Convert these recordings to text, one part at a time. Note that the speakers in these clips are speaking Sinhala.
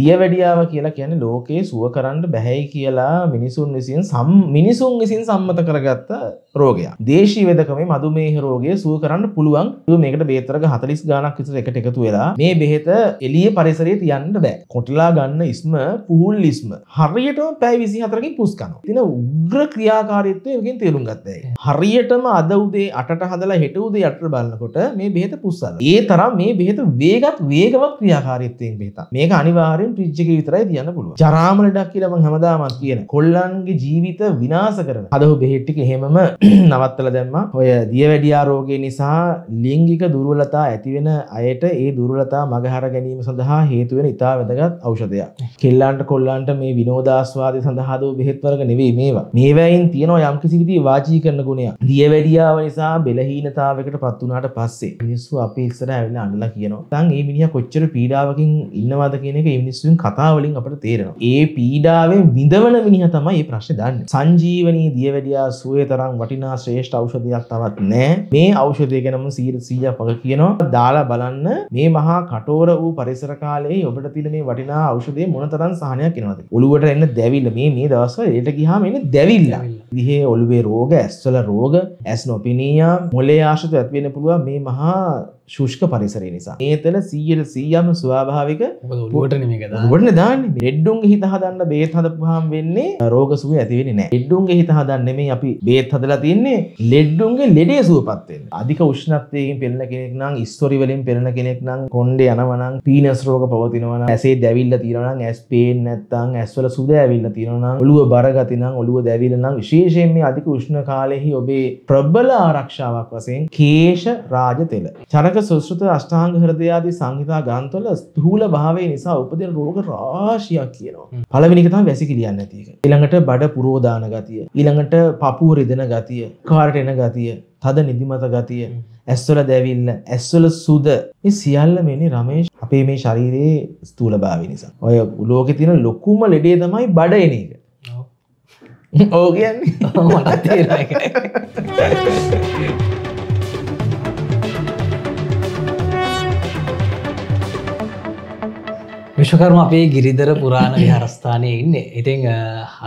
දියවැඩියාව කියලා කියන්නේ ලෝකයේ සුව කරන්න බැහැයි කියලා මිනිසුන් විසින් සම් මිනිසුන් විසින් සම්මත කරගත්ත රෝගයක්. දේශී වෙදකමේ මధుමේහ රෝගය සුව කරන්න පුළුවන්. මේකට බේත් වර්ග 40 ගණක් විතර එකට එකතු වෙලා මේ බෙහෙත එළියේ පරිසරයේ තියන්න බෑ. කොටලා ගන්න ඉස්ම පුහුල් ඉස්ම. හරියටම පැය 24කින් පුස් කරනවා. ඉතින් උග්‍ර ක්‍රියාකාරීත්වය එකකින් තේරුම් ගත්තා ඒක. හරියටම අද උදේ 8ට හදලා හෙට උදේ 8ට බලනකොට මේ බෙහෙත පුස්සලා. ඒ තරම් මේ බෙහෙත වේගත් වේගවත් ක්‍රියාකාරීත්වයෙන් බෙහෙතක්. මේක අනිවාර්ය අනිවාරෙන් ප්‍රිච්චක විතරයි තියන්න පුළුව ජරාමලඩක් කියලම හමදාමක් කියන කොල්ලන්ගේ ජීවිත විනාස කරන අදහු බෙහෙට්ටික හෙමම නවත්තල දැම්ම ඔය දියවැඩියාරෝගේ නිසා ලිංගික දුරුවලතා ඇතිවෙන අයට ඒ දුරලතා මගහර ගැනීම සඳහා හේතුවෙන ඉතා වැදගත් අවෂදයක් කෙල්ලාන්ට කොල්ලන්ට මේ විනෝදස්වාදය සඳහාදෝ බෙහෙත්වරග නෙවේ මේවා මේවයින් තියෙනවා යම්කිසිවිදී වාචී කරන ගුණය දියවැඩියාව නිසා බෙලහීනතාවකට පත්වනාට පස්සේ මිනිස්සු අපි ඉස්සර ඇවිල අන්නලා කියනවා තන් ඒ මිනිිය කොච්චර පීඩාවකින් ඉන්නවාද කියන එක ඉනිස් මිනිස්සුන් කතාවලින් අපට තේරෙනවා. ඒ පීඩාවේ විඳවන මිනිහ තමයි මේ ප්‍රශ්නේ දන්නේ. සංජීවනී දියවැඩියා සුවේ තරම් වටිනා ශ්‍රේෂ්ඨ ඖෂධයක් තවත් නැහැ. මේ ඖෂධය ගැනම 100ක් වග කියනවා. දාලා බලන්න මේ මහා කටෝර වූ පරිසර කාලයේ ඔබට තියෙන මේ වටිනා ඖෂධයේ මොනතරම් සහනයක් එනවද? ඔළුවට එන්න දැවිල්ල මේ මේ දවස්වල එලට ගියාම එන්නේ දැවිල්ල. විහේ ඔළුවේ රෝග, ඇස්වල රෝග, ඇස් නොපෙනීයා, මොලේ ආශ්‍රිත ඇති වෙන්න පුළුවන් මේ මහා ශුෂ්ක පරිසරය නිසා ඒතන සීයට සීයම ස්වාභාවික ගොටන දාන්න රෙඩ්ඩුන් හිත හදන්න බේත් හදපුහම් වෙන්නේ රෝගසුව ඇතිවෙන නෑ එඩ්ඩුන්ගේ හිත හදන්නෙමේ අපි බේත් හදලා තින්නේ ලෙඩ්ඩුන්ගේ ලෙඩේ සුවපත්වෙන් අධික උෂ්ණත්තයකින් පෙල්ල කෙනෙක් නම් ස්තොරිවලින් පෙරෙන කෙනෙක් නම් කොන්ඩ යනවනම් පීනස් රෝග පවතිනවන ඇසේ දැවිල්ල තිරනම් ඇස් පේෙන් නැත්තං ඇස්වල සුද ඇවිල්ල තිරනම් ඔළුව බරගතිනම් ඔළුව දැවිලනම් විශේෂයෙන් මේ අධික උෂ්ණ කාලෙහි ඔබේ ප්‍රබ්බල ආරක්ෂාවක් වසයෙන් කේෂ රාජ තෙල චරක විතක සුශ්‍රත අෂ්ඨාංග හෘදයාදී සංහිතා ගාන්තවල ස්ථූල භාවය නිසා උපදින රෝග රාශියක් කියනවා. පළවෙනි එක තමයි වැසිකිලියන් නැති එක. ඊළඟට බඩ පුරෝදාන ගතිය. ඊළඟට පපුව රිදෙන ගතිය. කාට එන ගතිය. තද නිදිමත ගතිය. ඇස්වල දැවිල්ල ඇස්වල සුද සියල්ල මෙනි රමේෂ් අපේ මේ ශරීරයේ ස්තුූල භාවි නිසා ඔය ලෝකෙ තියෙන ලොකුම ලෙඩේ තමයි බඩ එන එක ඕ කියන්නේ විශ්වකර්ම අපේ ගිරිදර පුරාණ විහාරස්ථානය ඉන්න ඉතිං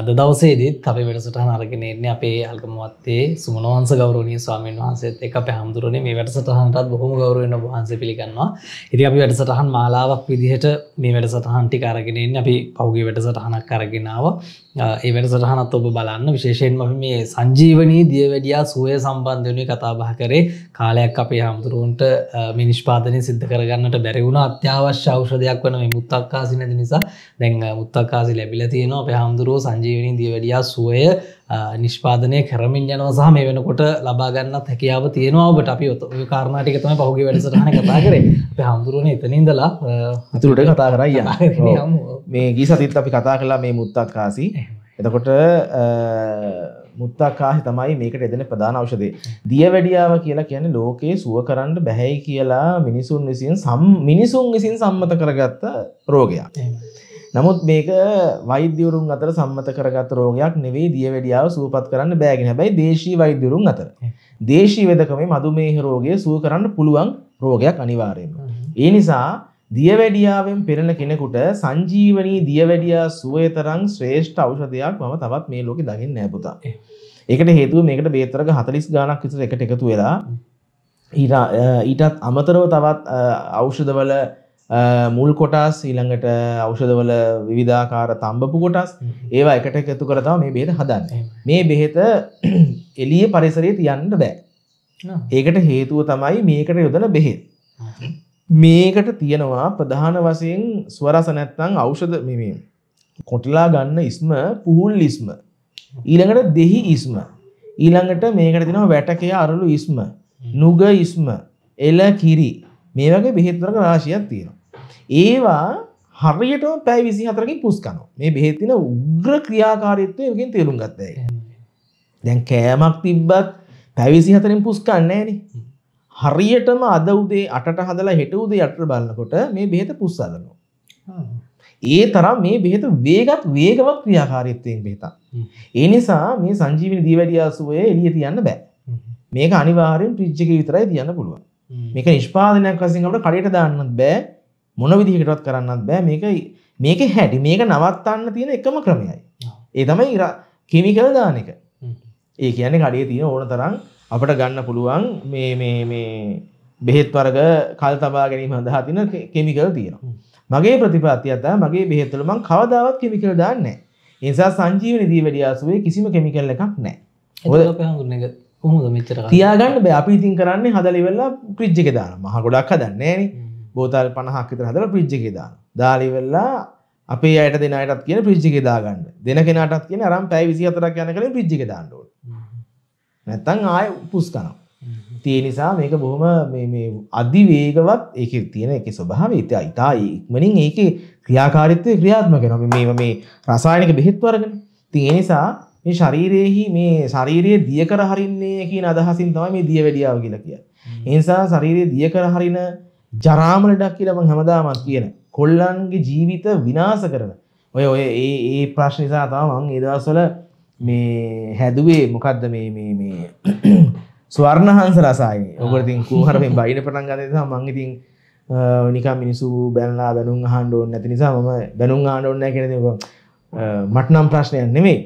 අද දවසේදත් අපේ වැඩසටහන අරගෙන එන්න අපේ අල්කමත්තේ සුමනවන්ස ගෞරණය ස්වාමීන් වහන්සේත් එක පැහමුදුරන මේ වැඩසටහන්ටත් බොහොම ගෞරවෙන් වහන්ස පිළිගන්නවා ඉති අපි වැඩසටහන් මාලාවක් විදිහට මේ වැඩසටහන්ටි අරගෙනෙන් අපි පෞගේ වැඩසටහනක් කරගෙනාව ඒ වැඩසටහනත් ඔබ බලන්න විශේෂයෙන්ම මේ සංජීවනී දිය වැඩියා සුවය සම්බන්ධනය කතාබහ කරේ කාලයක් අපේ හාමුදුරුවන්ට මිනිෂ්පාදනය සිද්ධ කරගන්නට බැරිවුණ අත්‍යවශ්‍ය ෞෂධයක් වන මුත්තක් මුත්තක්කාසි නැති නිසා දැන් මුත්තක්කාසි ලැබිල තියෙනවා අප හාමුදුරුව සංජීවනින් දියවැඩියා සුවය නිෂ්පාදනය කරමින් යනවාසාහ මේ වෙනකොට ලබාගන්නත් හැකියාව තියෙනවා ඔබට අපි ඔත් කාරණටික තම පහුගේ වැඩසටහන කතා කරේ අප හාමුදුරුවන එතනින්දලා අතුරට කතා කරයි යන මේ ගී සතිත් අපි කතා කලා මේ මුත්තක්කාසි එතකොට මුත්තාකාහි තමයි මේකට එදෙන ප්‍රධාන ඖෂධය. දියවැඩියාව කියලා කියන්නේ ලෝකේ සුව කරන්න බැහැයි කියලා මිනිසුන් විසින් මිනිසුන් විසින් සම්මත කරගත්ත රෝගයක්. නමුත් මේක වෛද්‍යවරුන් අතර සම්මත කරගත් රෝගයක් නෙවෙයි දියවැඩියාව සුවපත් කරන්න බෑගෙන. හැබැයි දේශීය වෛද්‍යවරුන් අතර. දේශීය වෙදකමේ මధుමේහ රෝගය සුව කරන්න පුළුවන් රෝගයක් අනිවාර්යයෙන්ම. ඒ නිසා දියවැඩියාවෙන් පෙරෙන කෙනෙකුට සංජීවනී දියවැඩියා සුවය තරම් ශ්‍රේෂ්ඨ ඖෂධයක් මම තවත් මේ ලෝකේ දකින්නේ නැහැ පුතා. ඒකට හේතුව මේකට බේතරක 40 ගාණක් විතර එකට එකතු වෙලා ඊටත් අමතරව තවත් ඖෂධවල මුල් කොටස් ඊළඟට ඖෂධවල විවිධාකාර තම්බපු කොටස් ඒවා එකට එකතු කර තමයි මේ බෙහෙත හදන්නේ. මේ බෙහෙත එළිය පරිසරයේ තියන්න බෑ. ඒකට හේතුව තමයි මේකට යොදන බෙහෙත්. මේකට තියෙනවා ප්‍රධාන වසයෙන් ස්වරස නැත්තං අෞෂධ මෙමේ කොටලා ගන්න ඉස්ම පුහුල් ඉස්ම ඊළඟට දෙහි ඉස්ම ඊළඟට මේකට තිනවා වැටකය අරලු ඉස්ම නුග ඉස්ම එල කිරි මේ වගේ බෙහෙත්වරක රාශියක් තියෙනවා. ඒවා හරියටම පැයි විසි හතරකින් පුස්කනු මේ බෙහෙත්තින උග්‍ර ක්‍රියාකාරීත්වය යකින් තේරුම් ගත්තය. දැන් කෑමක් තිබ්බත් පැවිසි හතරින් පුස්කන්නේ නෑන හරියටම අද උදේ අට හදලා හෙට උදේ අට බලන්නකොට මේ බෙහෙත පුස්සදනවා. ඒ තරම් මේ බෙහෙත වේගත් වේගවත් ක්‍රියාකාරීත්වයෙන් බෙහෙතක්. ඒ නිසා මේ සංජීවනි දීවැඩියාසුවේ එළිය තියන්න බෑ. මේක අනිවාර්යෙන් ෆ්‍රිජ් එකේ විතරයි තියන්න පුළුවන්. මේක නිෂ්පාදනයක් වශයෙන් අපිට කඩේට දාන්නත් බෑ. මොන විදිහකටවත් කරන්නත් බෑ. මේක මේක හැටි මේක නවත්තන්න තියෙන එකම ක්‍රමයයි. ඒ තමයි කෙමිකල් දාන එක. ඒ කියන්නේ කඩේ තියෙන ඕන තරම් අපට ගන්න පුළුවන් මේ මේ මේ බෙහෙත් වර්ග කල් තබා ගැනීම හඳහා තින කෙමිකල් තියෙනවා. මගේ ප්‍රතිපත්තිය අත මගේ බෙහෙත් වල මම කවදාවත් කෙමිකල් දාන්නේ නැහැ. ඒ නිසා සංජීවනී දීවැඩියාසුවේ කිසිම කෙමිකල් එකක් නැහැ. ඔය අපේ හඳුන්නේ නැහැ. කොහොමද මෙච්චර තියාගන්න බෑ අපි ඉතින් කරන්නේ හදලා ඉවරලා ෆ්‍රිජ් එකේ දානවා. මහ ගොඩක් හදන්නේ නෑනේ. බෝතල් 50ක් විතර හදලා ෆ්‍රිජ් එකේ දානවා. දාලා ඉවරලා අපේ අයට දෙන අයටත් කියන ෆ්‍රිජ් එකේ දාගන්න. දෙන කෙනාටත් කියන අරන් පැය 24ක් යනකම් ෆ්‍රිජ් එකේ දාන්න නැත්තං ආය උපුස් කනම්. තිය නිසා මේක බොහොම අධිවේගවත් ඒක තියෙන එක ස්වභාව ඉත ඉතා ඉක්මනින් ඒක ක්‍රියාකාරිත්වය ක්‍රියාත්මක නොම මේ මේ රසායනික බෙහෙත්වරගෙන තිය නිසා මේ ශරීරයෙහි මේ ශරීරයේ දියකර හරින්නේ කියන අදහසින් තමයි මේ දිය වැඩියාව කියලා කිය. එනිසා ශරීරයේ දියකර හරින ජරාමලඩක් කියලම හැමදාමත් කියන කොල්ලන්ගේ ජීවිත විනාස කරන ඔය ඔය ඒ ප්‍රශ්නිසා තාමන් ඒදවස්වල මේ හැදුවේ මොකක්ද මේ මේ මේ ස්වර්ණහන්ස රසායි ඔකරතින් කූහරමෙන් බයින පටන් ගන්නසා මං ඉතින් නිකා මිනිසු බැනලා බැනුම් අහන්න ඕනේ නැති නිසා මම බැනුම් අහන්න ඕනේ නැහැ කියන දේ මට නම් ප්‍රශ්නයක් නෙමෙයි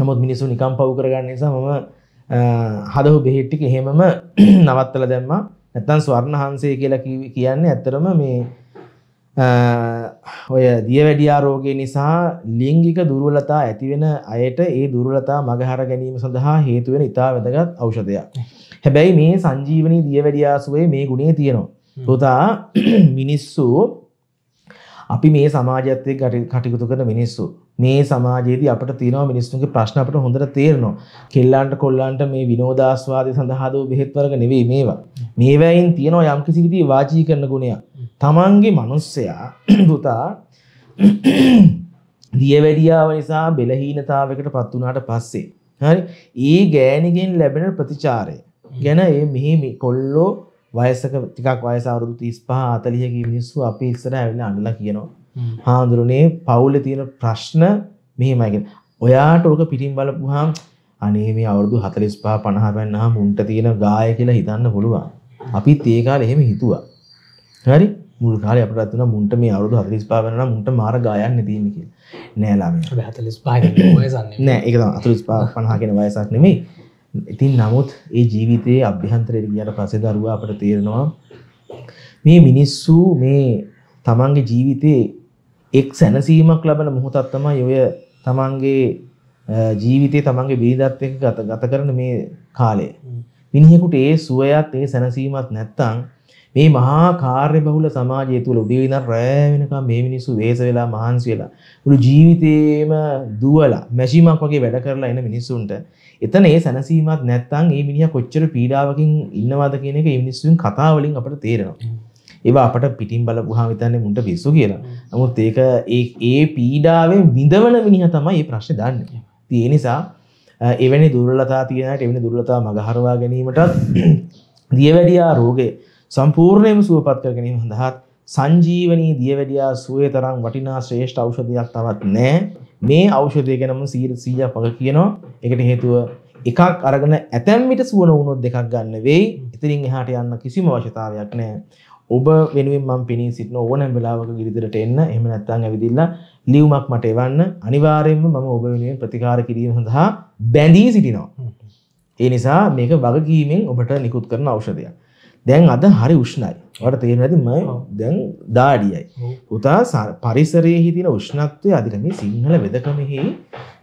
නමුත් මිනිසු නිකම් පව් කරගන්න නිසා මම හදහු බෙහෙත් ටික එහෙමම නවත්තලා දැම්මා නැත්තම් ස්වර්ණහන්සේ කියලා කියන්නේ ඇත්තරම මේ ඔය දියවැඩියාරෝගය නිසා ලිංගික දුර්වලතා ඇතිවෙන අයට ඒ දුර්වලතා මගහර ගැනීම සඳහා හේතුවෙන ඉතා වැදගත් අවෂධයක්. හැබැයි මේ සංජීවනී දියවැඩියාසුවේ මේ ගුණේ තියෙනවා. තොතා මිනිස්සු අපි මේ සමාජත්තය කටයුතු කරන මිනිස්සු. මේ සමාජයේද අපට තියනව මිනිස්සුන්ගේ ප්‍රශ්න අපට හොඳට තේරනවා. කෙල්ලන්ට කොල්ලන්ට මේ විනෝදස්වාදය සඳහාදෝ බෙහෙත්වරග නෙවෙයි මේවා. මේවැයින් තියෙනවා යම්කිසි විදි වාජී කරන ගුණයක්. තමන්ගේ මනුස්සයා පුතා දියවැඩියාව නිසා බෙලහීනතාවකට පත් වනාට පස්සේ. හරි ඒ ගෑනිගෙන් ලැබෙන ප්‍රතිචාරය ගැන ඒ මෙහි කොල්ලෝ වයසක ටිකක් වයසවරුදු තිස් පහ අතලියගේ මිනිස්සු අපි ඉස්සර ඇවිල අඳල කියනවා හාදුරනේ පවුල තියෙන ප්‍රශ්න මෙහෙමයිගෙන ඔයාට ඕක පිටින් බලපුහම් අනේ මේ අවුරදු හතලිස් පා පණහ පැන්නා මුන්ට තියෙන ගාය කියලා හිතන්න පුළුවන් අපි තේකාල එහෙම හිතුවා හරි මුල් කාලේ අපට තුන මුන්ට මේ අවුරුදු 45 වෙනනම් මුන්ට මාර ගායන් නැතිම කියලා. නෑ ළමයා. 45 කියන වයසක් නෙමෙයි. නෑ ඒක තමයි 45 50 කියන වයසක් නෙමෙයි. ඉතින් නමුත් ඒ ජීවිතයේ අභ්‍යන්තරයට ගියාට පස්සේ දරුවා අපට තේරෙනවා මේ මිනිස්සු මේ තමන්ගේ ජීවිතයේ එක් සැනසීමක් ලබන මොහොතක් තමයි ඔය තමන්ගේ ජීවිතයේ තමන්ගේ බිරිඳත් එක්ක ගත කරන මේ කාලය. මිනිහෙකුට ඒ සුවයත් ඒ සැනසීමත් නැත්තම් මේ මහා කාර්ය බහුල සමාජය තුළ උදේ ඉඳන් රෑ වෙනකම් මේ මිනිස්සු වේස වෙලා මහන්සි වෙලා මුළු ජීවිතේම දුවලා මැෂිමක් වගේ වැඩ කරලා එන මිනිස්සුන්ට එතන ඒ සැනසීමක් නැත්තම් ඒ මිනිහා කොච්චර පීඩාවකින් ඉන්නවද කියන එක ඒ මිනිස්සුන් කතා වලින් අපට තේරෙනවා. ඒවා අපට පිටින් බලපුවාම හිතන්නේ මුන්ට පිස්සු කියලා. නමුත් ඒක ඒ ඒ පීඩාවෙන් විඳවන මිනිහා තමයි මේ ප්‍රශ්නේ දාන්නේ. ඒ නිසා එවැනි දුර්වලතා තියෙනට එවැනි දුර්වලතා මගහරවා ගැනීමටත් දියවැඩියා රෝගේ සම්පූර්ණයම සුවපත් කර ගැනීම සඳහා සංජීවනී දියවැඩියා සුවේ තරම් වටිනා ශ්‍රේෂ්ඨ ඖෂධයක් තවත් නැහැ. මේ ඖෂධය ගැනම 100ක් වගේ කියනවා. ඒකට හේතුව එකක් අරගෙන ඇතැම් විට සුවන වුණොත් දෙකක් ගන්න වෙයි. ඉතින් එහාට යන්න කිසිම අවශ්‍යතාවයක් නැහැ. ඔබ වෙනුවෙන් මම පිණී සිටින ඕනෑම වෙලාවක ගිරිදරට එන්න. එහෙම නැත්නම් ඇවිදින්න ලියුමක් මට එවන්න. අනිවාර්යයෙන්ම මම ඔබ වෙනුවෙන් ප්‍රතිකාර කිරීම සඳහා බැඳී සිටිනවා. ඒ නිසා මේක වගකීමෙන් ඔබට නිකුත් කරන ඖෂධයක්. දැන් අද හරි උෂ්ණයි. ඔයාලට තේරෙන්නේ නැති මම දැන් දාඩියයි. පුතා පරිසරයේ හිතින උෂ්ණත්වය අදිට මේ සිංහල වෙදකමෙහි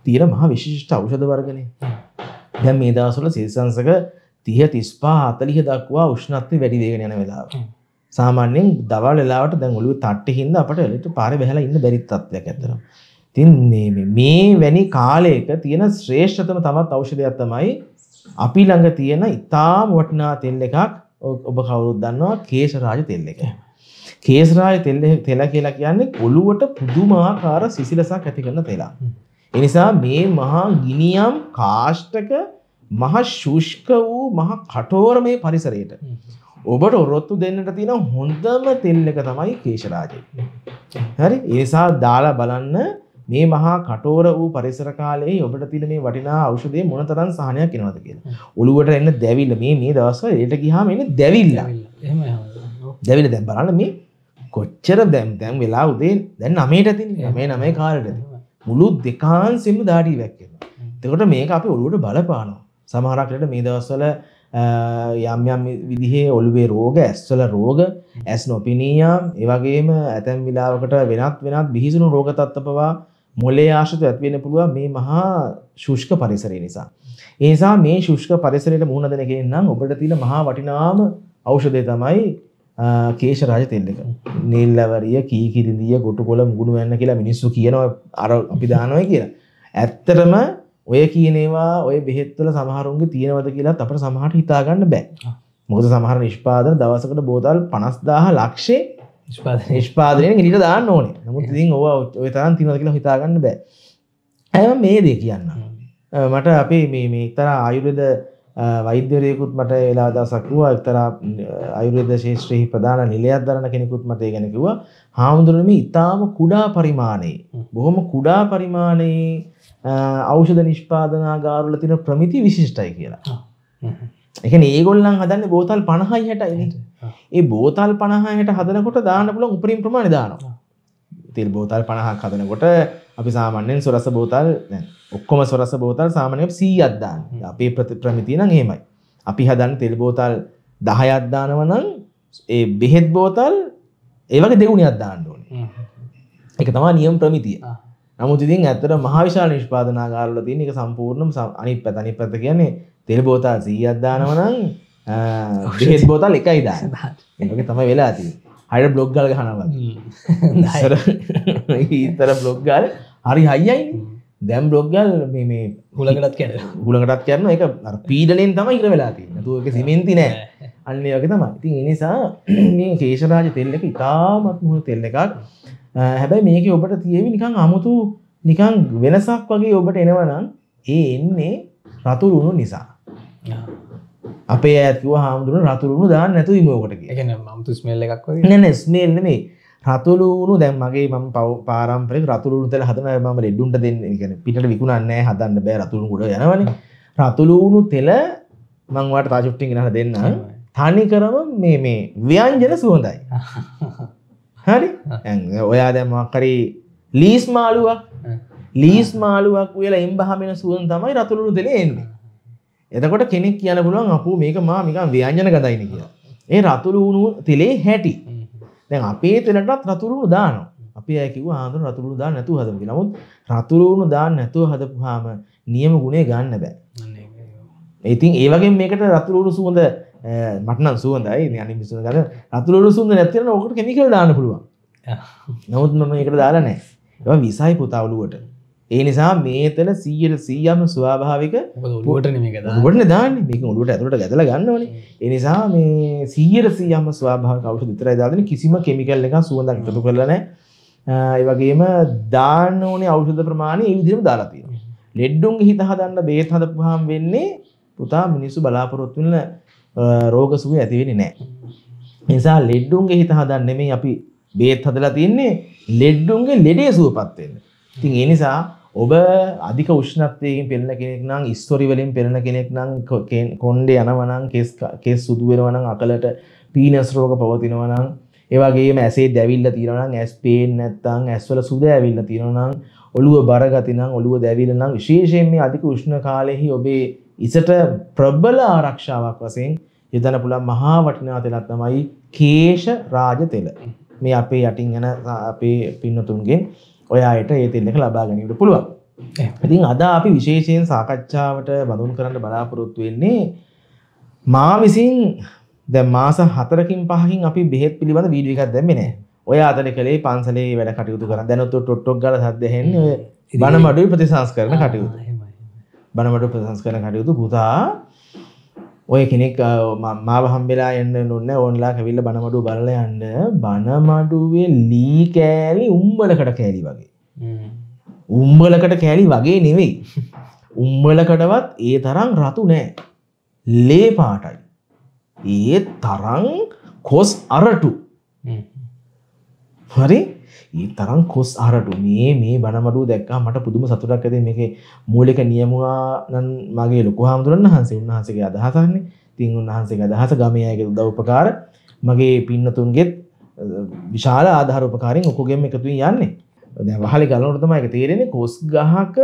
තියෙන මහා විශිෂ්ට ඖෂධ වර්ගනේ. දැන් මේ දවස්වල සිල්සංශක 30 35 40 දක්වා උෂ්ණත්වය වැඩි වෙගෙන යන වෙලාව. සාමාන්‍යයෙන් දවල් වෙලාවට දැන් ඔළුවේ තට්ටේ හින්දා අපට එළිට පාරේ බහලා ඉන්න බැරි තත්ත්වයක් ඇත්තනවා. තින්නේ මේ වැනි කාලයක තියෙන ශ්‍රේෂ්ඨතම තවත් ඖෂධයක් තමයි අපි ළඟ තියෙන ඉතාම වටිනා තෙල් එකක් ඔබ කවුරුත් දන්නවා කේශරාජ තෙල් එක. කේශරාජ තෙල් තෙල කියලා කියන්නේ ඔළුවට පුදුමාකාර සිසිලසක් ඇති කරන තෙලා. එනිසා මේ මහා ගිනියම් කාෂ්ටක මහ ශුෂ්ක වූ මහ කටෝර මේ පරිසරයට ඔබට ඔරොත්තු දෙන්නට තියෙන හොඳම තෙල් එක තමයි කේශරාජය. හරි ඒසා දාලා බලන්න මේ මහා කටෝර වූ පරිසර කාලයේ ඔබට තියෙන මේ වටිනා ඖෂධයේ මොනතරම් සහනයක් එනවද කියලා. ඔළුවට එන්න දැවිල්ල මේ මේ දවස්වල එලට ගියාම එන්නේ දැවිල්ල. එහෙම දැවිල්ල දැන් බලන්න මේ කොච්චර දැන් දැන් වෙලා උදේ දැන් 9ට ඇතින්නේ. මේ 9 කාලෙට. මුළු දෙකාන්සෙම දාඩි වැක්කෙනවා. එතකොට මේක අපි ඔළුවට බලපානවා. සමහරක් ලට මේ දවස්වල යම් යම් විදිහේ ඔළුවේ රෝග ඇස්වල රෝග ඇස් නොපිනීයම් ඒ වගේම ඇතැම් විලාවකට වෙනත් වෙනත් බිහිසුණු රෝග තත්ත්ව පවා මොලේ ආශ්‍රිත ඇතිවෙන්න පුළුවන් මේ මහා ශුෂ්ක පරිසරය නිසා. ඒ නිසා මේ ශුෂ්ක පරිසරයට මුහුණ දෙන කෙනෙක් නම් ඔබට තියෙන මහා වටිනාම ඖෂධය තමයි කේශ රාජ තෙල් එක. නිල්ලවරිය, කීකිරිඳිය, ගොටුකොළ මුගුණු වෙන්න කියලා මිනිස්සු කියනවා අර අපි දානවා කියලා. ඇත්තටම ඔය කියනවා ඔය බෙහෙත් වල සමහරුන්ගේ තියෙනවද කියලාත් අපිට සමහරට හිතා ගන්න බෑ. මොකද සමහර නිෂ්පාදන දවසකට බෝතල් 50000 ලක්ෂේ නිෂ්පාදනය ගිට දාන්න ඕන නමුත් ඉතින් ඔව ඔය තරන් තිනද කියලා හිතාගන්න බෑ ඇම මේ දේ කියන්න මට අපේ මේ මේ තර ආයුරද වෛද්‍යරයකුත් මට එලා දසක්වා එක්තර අයුරද ශේෂත්‍රහි ප්‍රධාන නිලයක් දරන කෙනෙකුත් මට ගැනකිව හාමුදුරනම ඉතාම කුඩා පරිමාණයේ බොහොම කුඩා පරිමාණයේ අවෂධ නිෂ්පාදනාගාරුල තින ප්‍රමිති විශිෂ්ටයි කියලා එක ඒගොල්ලන් හදන්න බෝතල් පණහයි හැටයිනට ඒ බෝතල් පණහයට හදනකොට දාන්න පුළ උපරින් ප්‍රමාණ දානවා තිල් බෝතල් පණහක් හදනකොට අපි සාමන්‍යෙන් සොරස බෝතල් ඔක්කොම සොරස බෝතල් සාමනය සී අද්දාන්න අපේ ප්‍රති ප්‍රමිතින හෙමයි අපි හදන් තෙල් බෝතල් දහය අද්දානවනං ඒ බෙහෙත් බෝතල් ඒවගේ දෙවුණ අද්දාන්න ඕන එක තමා නියම් ප්‍රමිතිය නමුතිතින් ඇත්තට මහාවිශාල නිෂ්පාදනාගාරල තියන එක සම්පූර්ණම අනි පැතනි පැත කියන්නේ තෙල් බෝතල් සී අද්දානවනං Ah, හෙත් බෝතල් එකයි දා ඒක තමයි වෙලා ති හයට බ්ලොග්ගල් හනව ඉතර බ්ලොග්ගල් හරි හයියි දැම් බ්ලොග්ගල් මේ හුලකටත් කැන හුලකටත් කරන එක පීඩලෙන් තම ඉර වෙලාති තුවක සිමෙන්ති නෑ අන්නේ වගේ තම ඉතින් එනිසා මේ කේෂරාජ තෙල්ලක ඉතාමත් මුහුණ තෙල්ල එකක් හැබැයි මේක ඔබට තියවි නිකං අමුතු නිකං වෙනසක් වගේ ඔබට එනවනම් ඒ එන්නේ රතුරුණු නිසා අපේ ඇත්කව හාමුදුරන රතුරුණු දාන්න නැතු මෝකට ස්මල් එකක් නැන ස්මේල් මේ රතුලුණු දැම්මගේ ම පව පාරම්පරෙක් රතුරුණුතල හතම ම ෙඩ්ඩුන්ට දෙන්න ගෙන පිට විකුණන්නෑ හදන්න බෑ රතුරුණුට යනවන රතුලූුණු තෙල මංවට තාජුට්ටි ගෙනහ දෙන්න තනි කරම මේ මේ ව්‍යන්ජන සුවඳයි හරි ඔයා දැමකරි ලීස් මාලුවක් ලීස් මාලුවක් වෙලා එම්බහමෙන සුවන් තමයි රතුළුණු දෙලේ එන්නේ එතකොට කෙනෙක් කියන පුළුවන් අපපු මේක මා මිකන් ව්‍යංජන ගතයින කියලා ඒ රතුරු වුණු තිලේ හැටි දැන් අපේ තෙලටත් රතුරුණු දාන අපි ඇකිව ආඳු රතුරු දා නැතු හදම නමුත් රතුරුණු දා නැතුව හදපුහාම නියම ගුණේ ගන්න බෑ ඉතින් ඒවගේ මේකට රතුරුණු සුවඳ මටනම් සුවඳයි යනි මිසු කර රතුරු සුන්ද නැතිරන ඕකට කෙමිකල් දාන්න පුළුවන් නමුත් මම එකට දාලා නෑ විසයි පුතාවලුවට ඒ නිසා මේතන සීයට සීයම ස්වාභාවික ට ගොට දාන්න මේක ඔලුට ඇතුට ගැදල ගන්නවන එනිසා මේ සීයට සීයම ස්වාභාව කවුට විතර දාදන කිසිම කෙමිකල් එක සුවඳක් ටතු කරලන ඒවගේම දානඕන අවුෂද ප්‍රමාණය ඉදිරම් දාලාතිය ලෙඩ්ඩුන් හිත හදන්න බේත් හඳ පුහම් වෙන්නේ පුතා මිනිස්සු බලාපොරොත්තුවල රෝගසුව ඇතිවෙනි නෑ නිසා ලෙඩ්ඩුන්ගේ හිත හදන්න මේ අපි බේත් හදලා තියන්නේ ලෙඩ්ඩුන්ගේ ලෙඩේ සුවපත්වෙන්න තින් එනිසා ඔබ අධික උෂ්ණත්වයෙන් පෙළෙන කෙනෙක් නම් ස්තොරි වලින් පෙළෙන කෙනෙක් නම් කොන්්ඩ යනවනම් කෙස් සුදුවෙනවනම් අකලට පීනස් රෝග පවතිනවනම් ඒවගේ ඇසේ දැවිල්ල තිරනම් ඇස් පේෙන් නැත්තං ඇස්වල සුද ඇවිල්ල තිරනම් ඔළුව බරගතිනම් ඔළුව දැවිලනම් විශේෂයෙන් මේ අධික උෂ්ණ කාලෙහි ඔබේ ඉසට ප්‍රබ්බල ආරක්ෂාවක් වසයෙන් යොදන පුළන් මහා වටිනා තෙලත් තමයි කේෂ රාජ තෙල මේ අපේ යටින් ගැන අපේ පින්නතුන්ගේ ඔයායට ඒ තෙල්ලක ලබා ගැනීමට පුළුවන්. ඉතින් අද අපි විශේෂයෙන් සාකච්ඡාවට බඳුන් කරන්න බලාපොරොත්තු වෙන්නේ මා විසින් දැන් මාස 4කින් 5කින් අපි බෙහෙත් පිළිබඳ වීඩියෝ එකක් දැම්මේ නෑ. ඔය අතර කලේ පන්සලේ වැඩ කටයුතු කරන දැනුත් ටොට්ටොක් ගාලා සද්ද ඇහෙන්නේ බණමඩුවේ ප්‍රතිසංස්කරණ කටයුතු. බණමඩුව ප්‍රතිසංස්කරණ කටයුතු පුතා ඔය කෙනෙක් මාව හම්බෙලා එන්න නොන්න ඕන්ලා කැවිල්ල බණමඩු බරල යන්න බණමඩුවේ ලී කෑලි උම්බලකට කෑලි වගේ උම්බලකට කෑලි වගේ නෙවෙයි උම්බලකටවත් ඒ තරම් රතු නෑ ලේ පාටයි ඒ තරං කොස් අරටු හරි ඒ තරම් කොස් අහරටු මේ මේ බණමඩුව දැක්කා මට පුදුම සතුටක් ඇති මේකේ මූලික නියමුවා නම් මගේ ලොකු හාමුදුරන් වහන්සේ උන්වහන්සේගේ අදහසන්නේ. ඉතින් උන්වහන්සේගේ අදහස ගමේ අයගේ උදව් උපකාර මගේ පින්නතුන්ගෙත් විශාල ආධාර උපකාරයෙන් ඔකගෙම එකතුවෙන් යන්නේ. දැන් වහලේ ගලනකොට තමයි ඒක තේරෙන්නේ කොස් ගහක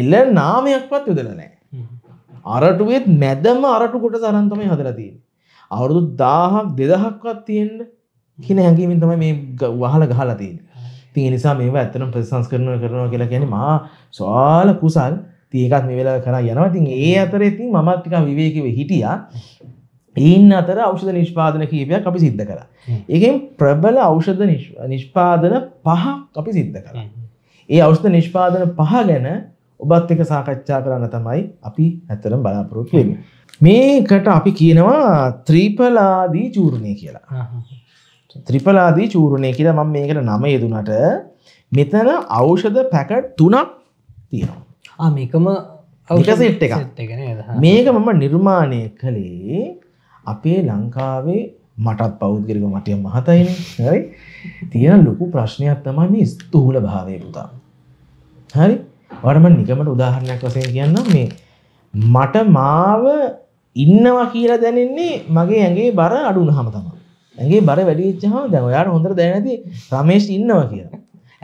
එළ නාමයක්වත් යොදලා නැහැ. අරටුවෙත් මැදම අරටු කොටස අරන් තමයි හදලා තියෙන්නේ. අවුරුදු 1000ක් 2000ක්වත් තියෙන්නේ කියන හැඟීමින් තමයි මේ වහල ගහලා තියෙන්නේ. ඉතින් ඒ නිසා මේවා ඇත්තටම ප්‍රතිසංස්කරණය කරනවා කියලා කියන්නේ මහා සාල කුසල්. ඉතින් ඒකත් මේ වෙලාව කරා යනවා. ඉතින් ඒ අතරේ ඉතින් මමත් ටිකක් විවේකීව හිටියා. ඒන් අතර ඖෂධ නිෂ්පාදන කීපයක් අපි සිද්ධ කරා. ඒකෙන් ප්‍රබල ඖෂධ නිෂ්පාදන පහ අපි සිද්ධ කරා. ඒ ඖෂධ නිෂ්පාදන පහ ගැන ඔබත් එක සාකච්ඡා කරන්න තමයි අපි ඇත්තටම බලාපොරොත්තු වෙන්නේ. මේකට අපි කියනවා ත්‍රිපලාදී චූර්ණය කියලා. ත්‍රිපලාදී චූරණය කියලා මම මේකට නම යෙදුනට මෙතන ඖෂධ පැකට් තුනක් තියෙනවා. මේකම සිට් එක මේක මම නිර්මාණය කළේ අපේ ලංකාවේ මටත් පෞද්ගලික මටය මහතයින හරි තියෙන ලොකු ප්‍රශ්නයක් තමයි මේ ස්තුූල භාවය පුතා. හරි වඩම නිකමට උදාහරණයක් වසය කියන්න මේ මට මාව ඉන්නවා කියලා දැනෙන්නේ මගේ ඇගේ බර අඩුන හම තමා ඇගේ බර වැඩිච්චහම දැන් ඔයාට හොඳට දැනති රමේෂ් ඉන්නවා කියලා.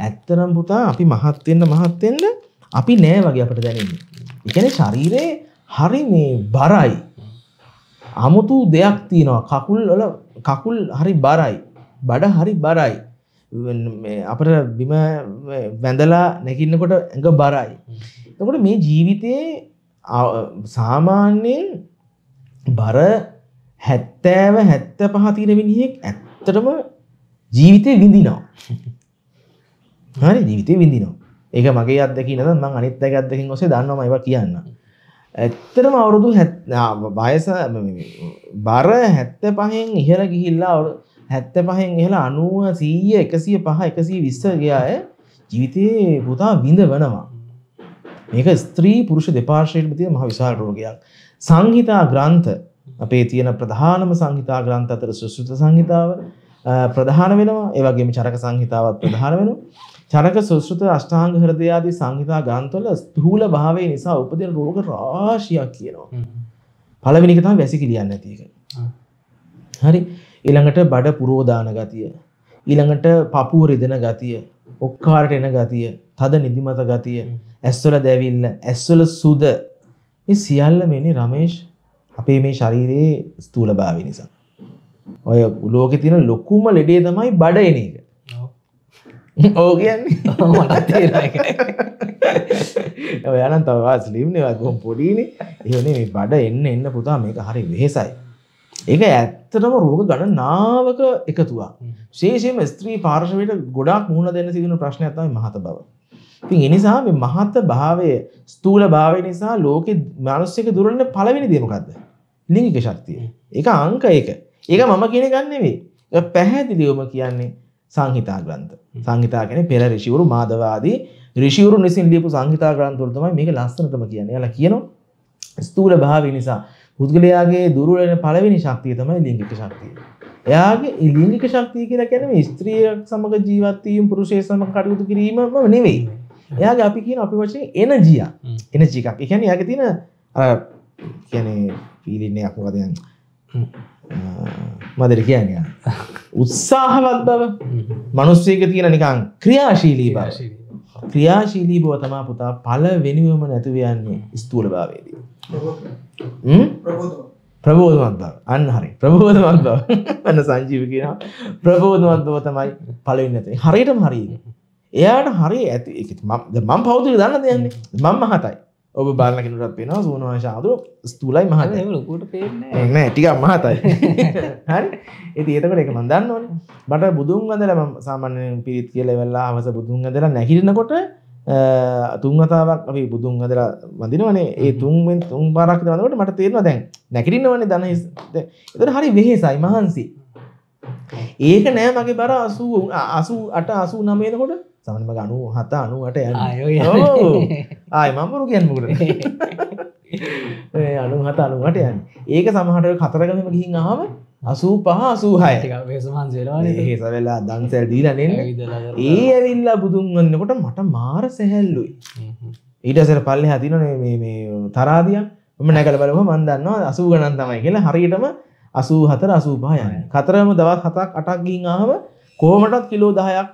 ඇත්තනම් පුතා අපි මහත් වෙන්න මහත් වෙන්න අපි නෑ වගේ අපට දැනෙන්නේ. ඒ කියන්නේ ශරීරේ හරි මේ බරයි. 아무තු දෙයක් තියෙනවා. කකුල් වල කකුල් හරි බරයි. බඩ හරි බරයි. අපට බිම වැඳලා නැගින්නකොට ඇඟ බරයි. එතකොට මේ ජීවිතයේ සාමාන්‍යයෙන් බර හැත්තෑව හැත්ත පහතින මිනිහෙක් ඇත්තටම ජීවිතය විඳිනවා හරි ජීවිතය විඳිනවා ඒක මගේ අදකි නද මං අනිත්තක අදකින් ඔසේ දන්නවා ඒව කියන්න ඇත්තටම අවුරුදු බයස බර හැත්ත පහෙන් ඉහර ගිහිල්ලා හැත්ත පහෙන් එහලා අනුව සීය එකසිය පහ එකසී විස්සගයාය ජීවිතයේ පුතා විඳ වනවා මේක ස්ත්‍රී පුරුෂ දෙපාර්ශයට තිය මහ විශාල් රෝගයක් සංහිතා ග්‍රන්ථ අපේ තියෙන ප්‍රධානම සංහිතා ග්‍රන්ථ අතර සුසුත සංහිතාව ප්‍රධාන වෙනවා. ඒ වගේම චරක සංහිතාවත් ප්‍රධාන වෙනවා. චරක සුසුත අෂ්ටාංග හෘදය ආදී සංහිතා ග්‍රන්ථවල ස්ථූල භාවය නිසා උපදින රෝග රාශියක් කියනවා. පළවෙනි එක තමයි වැසිකිළියක් නැති එක. හරි. ඊළඟට බඩ පුරෝදාන ගතිය. ඊළඟට පපුව රිදෙන ගතිය. ඔක්කාරට එන ගතිය. තද නිදිමත ගතිය. ඇස්වල දැවිල්ල, ඇස්වල සුද. මේ සියල්ල මෙනි රමේෂ් අපේ මේ ශරීරයේ ස්තුූල භාවි නිසා. ඔය ලෝකෙ තියෙන ලොකුම ලෙඩේ තමයි බඩ එන එක. ඕ කියන්නේ ඔයනන් තවා ස්ලිම්නකොම් පොඩීනේ එහනේ මේ බඩ එන්න එන්න පුතා මේක හරි වෙහෙසයි. ඒක ඇත්තටම රෝග ගණ නාවක එකතුවා. ශේෂයම ස්ත්‍රී පාර්ශවයට ගොඩක් මුහුණ දෙන්න සිදන ප්‍රශ්න ඇතයි මහත බව. ඉතින් ඒ නිසා මේ මහත් භාවය ස්ථූල භාවය නිසා ලෝකේ මිනිස්සෙක දුරන පළවෙනි දේ මොකද්ද? ලිංගික ශක්තිය. ඒක අංක ඒක. ඒක මම කියන එක නෙවෙයි. පැහැදිලිවම කියන්නේ සංහිතා ග්‍රන්ථ. සංහිතා කියන්නේ පෙර ඍෂිවරු මාදවාදී ඍෂිවරු විසින් ලියපු සංහිතා ග්‍රන්ථවල තමයි මේක ලස්සනටම කියන්නේ. එයාලා කියනවා ස්ථූල භාවය නිසා පුද්ගලයාගේ දුරවලන පළවෙනි ශක්තිය තමයි ලිංගික ශක්තිය. එයාගේ ලිංගික ශක්තිය කියලා කියන්නේ ස්ත්‍රියක් සමග ජීවත් වීම, පුරුෂයෙක් සමග කටයුතු කිරීමම නෙවෙයි. එයාගේ අපි කියන අපි වචේ එනජිය එනජිකක් එකැන යාග තින කියනේ පිලින්නයක් වදයන් මදර කියන්න උත්සාහවත් බව මනුස්සේක තියෙන නිකං ක්‍රියාශීලී භාශී ක්‍රියාශීලී බව තමා පුතා පල වෙනුවම නැතුවයන්නේ ස්තුූල භාවේදී ප්‍රබෝධමත් බව අන්න හරි ප්‍රබෝධමත් බව අන්න සංජීව කියන ප්‍රබෝධමත් බව තමයි පලවෙන්න ඇති හරියටම හරිී එයාට හරි ඇති මම් පෞද්ගල දන්න දෙයන්නේ මං මහතයි ඔබ බලකිනටත් පෙන සූනවාශාදුර ස්තුලයි මහත ලකුට පේන්න ටික මහතයි හරි ඇති ඒතකට එක මන්දන්න ඕන බට බුදුන් අදල සාමාන්‍යෙන් පිරිත් කියලවෙල්ලා අවස බුදුන් අදලා නැහිරෙනකොට තුන් අතාවක් අපි බුදුන් අදර වඳනවනේ ඒ තුන්ෙන් තුන් පාරක් වනකට මට තේරවා දැන් නැකිරන්නවන දන එතට හරි වෙහෙසයි මහන්සි ඒක නෑ මගේ බර අසූ අසූ අට අසූ නමේනකොට සමන්ම අනු හත අනුවට යන ආය මම්මරු කියන්මුකට අනු හත අනුවට යන් ඒක සමහට කතරගම ගිහින් ආම අසූ පහ අසූහය හේස වෙලා දන්සැල් දීලනෙන් ඒ ඇවිල්ලා බුදුන් වන්නකොට මට මාර සැහැල්ලුයි ඊටසර පල්ලෙ හතින තරාදිය ම නැකල බලව මන්දන්නවා අසූ ගණන් තමයි කියලා හරියටම අසූ හතර අසූ පායන් කතරම දවත් හතක් අටක් ගින් ආහම කෝමටත් කිලෝ දහයක්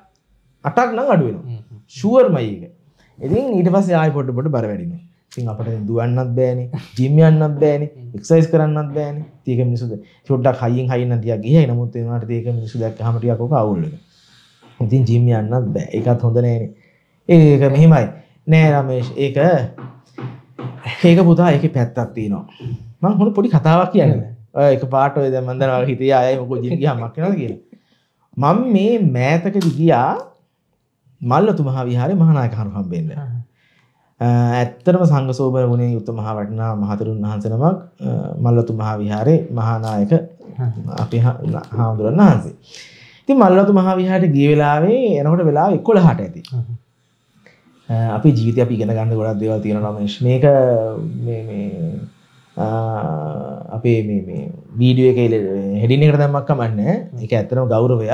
අටක් නම් අඩුවෙන ශුවර්මයික ඉතින් ඊට පස්සේ ආයි පොඩ්ඩ පොඩ්ඩ බර වැඩින ඉතින් අපට දුවන්නත් බෑනේ ජිම් යන්නත් බෑනේ එක්සයිස් කරන්නත් බෑනේ තීක මිනිස්සු චොඩ්ඩක් හයියෙන් හයින්න ටිකක් ගියයි නමුත් ඒනට තීක මිනිස්සු දැක්කහම ටිකක් ඔක අවුල් වෙනවා ඉතින් ජිම් යන්නත් බෑ ඒකත් හොඳ නෑනේ ඒක මෙහෙමයි නෑ රමේෂ් ඒක ඒක පුතා ඒක පැත්තක් තියෙනවා මම හොඳ පොඩි කතාවක් කියන්න එක පාට ඔය දැන් මන්දනවා හිතේ අයයි මොකෝ ජිම් ගියා මක් වෙනවා කියලා මම මේ මෑතකදී ගියා මල්ලතු මහා විහාරය මහනායකහරු හම්බෙන්න. ඇත්තටම සංඝසෝබර ගුණේ යුත් මහා වටිනා මහතෙරුන් වහන්සේ නමක් මල්ලතු මහා විහාරේ මහානායක අපේ හාමුදුරන් වහන්සේ. ඉතින් මල්ලතු මහා විහාරයට ගිය වෙලාවේ එනකොට වෙලාව 11ට ඇති. අපේ ජීවිතය අපි ඉගෙන ගන්න ගොඩක් දේවල් තියෙනවා මේෂ්. මේක මේ මේ අපේ මේ මේ වීඩියෝ එකේ හෙඩින් එකට දැම්මක් කමන්නේ. ඒක ඇත්තටම ගෞරවයක්.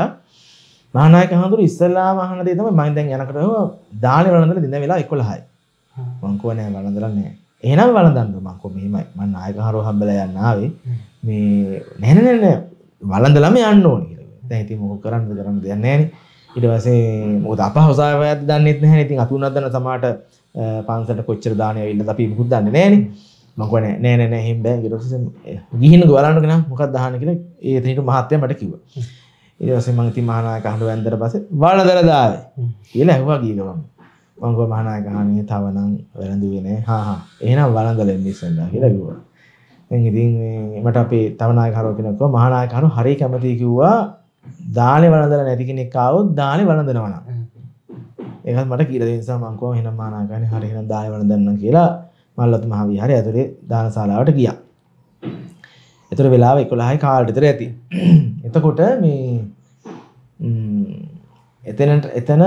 මහනායක හඳුරු ඉස්සල්ලාම අහන දේ තමයි මම දැන් යනකොටම දාලේ වළඳලා දින වෙලා 11යි. මං කෝ නෑ වළඳලා නෑ. එහෙනම් වළඳන්න මං කෝ මෙහෙමයි. මං නායක හරෝ හම්බලා යන්න ආවේ. මේ නෑ නෑ නෑ වළඳලම යන්න ඕනේ කියලා. දැන් ඉතින් මොකක් කරන්නද කරන්න දෙයක් නෑනේ. ඊට පස්සේ මොකද අපහසුතාවයක් දන්නෙත් නැහැ. ඉතින් අපි උනත් දන්න සමාට පන්සලට කොච්චර දාණේ ඇවිල්ලාද අපි මුකුත් දන්නේ නෑනේ. මං කෝ නෑ නෑ නෑ එහෙම බෑ. ඊට පස්සේ ගිහින් බලන්න කෙනා මොකක්ද අහන්නේ කියලා ඒ එතනට මහත්තයා මට කිව්වා. ඉරස මං ඉතින් මහනායක හඬ වැන්දර පස්සේ වලදර දාවේ කියලා ඇහුවා ගීලවම මං ගෝ මහනායක හානිය තවනම් වැරදුවේ නෑ හා හා එහෙනම් වළංගලෙන්න ඉස්සෙල්ලා කියලා කිව්වා දැන් ඉතින් මට අපේ තවනායක හරෝ කෙනෙක්ව මහනායක හරු හරි කැමති කිව්වා දානේ වළඳලා නැති කෙනෙක් ආවොත් දානේ වළඳනවා නම් ඒකත් මට කියලා දෙන්න නිසා මං කිව්වා එහෙනම් මහනායකනේ හරි එහෙනම් දානේ වළඳන්න කියලා මල්ලත් මහ විහාරය ඇතුලේ දානශාලාවට ගියා එතකොට වෙලාව 11යි කාලට විතර ඇති එතකොට මේ එතනට එතන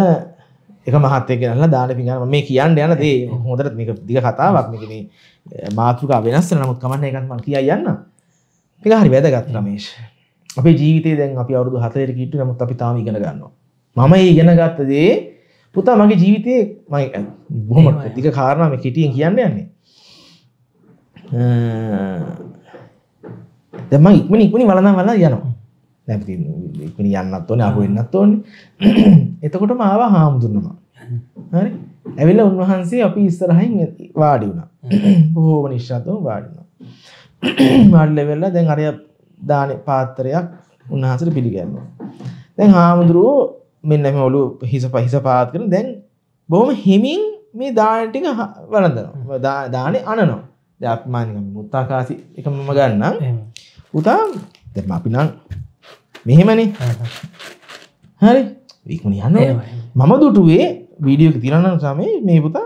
එක මහත්තය කරලා දාන පිගන්න මේ කියන්න යන දේ හොදරත් මේක දිග කතාවක් මේක මේ මාතෘක වෙනස්ස නමුත් කමන්න එකත්ම කිය යන්න පික හරි වැදගත් රමේශ අපේ ජීවිතය දැන් අපි අවුදු හතරයට කිට්ට නමුත් අපි තාම ඉගෙන ගන්නවා මම ඒ ඉගෙන ගත්තදේ පුතා මගේ ජීවිතයේ මම බොහොම ප්‍රතික කාරණා මේ කෙටියෙන් කියන්න යන්නේ. දැන් මම ඉක්මනින් ඉක්මනින් වළඳන් වළඳන් යනවා. නැති ඉක්මනින් යන්නත් ඕනේ අහු වෙන්නත් ඕනේ එතකොට මාව හාමුදුරනම හරි ඇවිල්ලා උන්වහන්සේ අපි ඉස්සරහින් වාඩි වුණා බොහෝම නිශ්ශබ්දව වාඩි වුණා වාඩිලා වෙලා දැන් අර දාන පාත්‍රයක් උන්වහන්සේට පිළිගන්නවා දැන් හාමුදුරුවෝ මෙන්න මේ ඔළුව හිස පහිස පාත් කරන දැන් බොහොම හිමින් මේ දාන ටික වළඳනවා දානේ අනනවා දැන් අපි මානිකම් මුත්තාකාසි එක මම ගන්නම් පුතා දැන් අපි නම් මෙහෙමනේ හරි ඉක්ම යන්න මම දුටුවේ වීඩියෝක තිරණන් සමේ මේ පුතා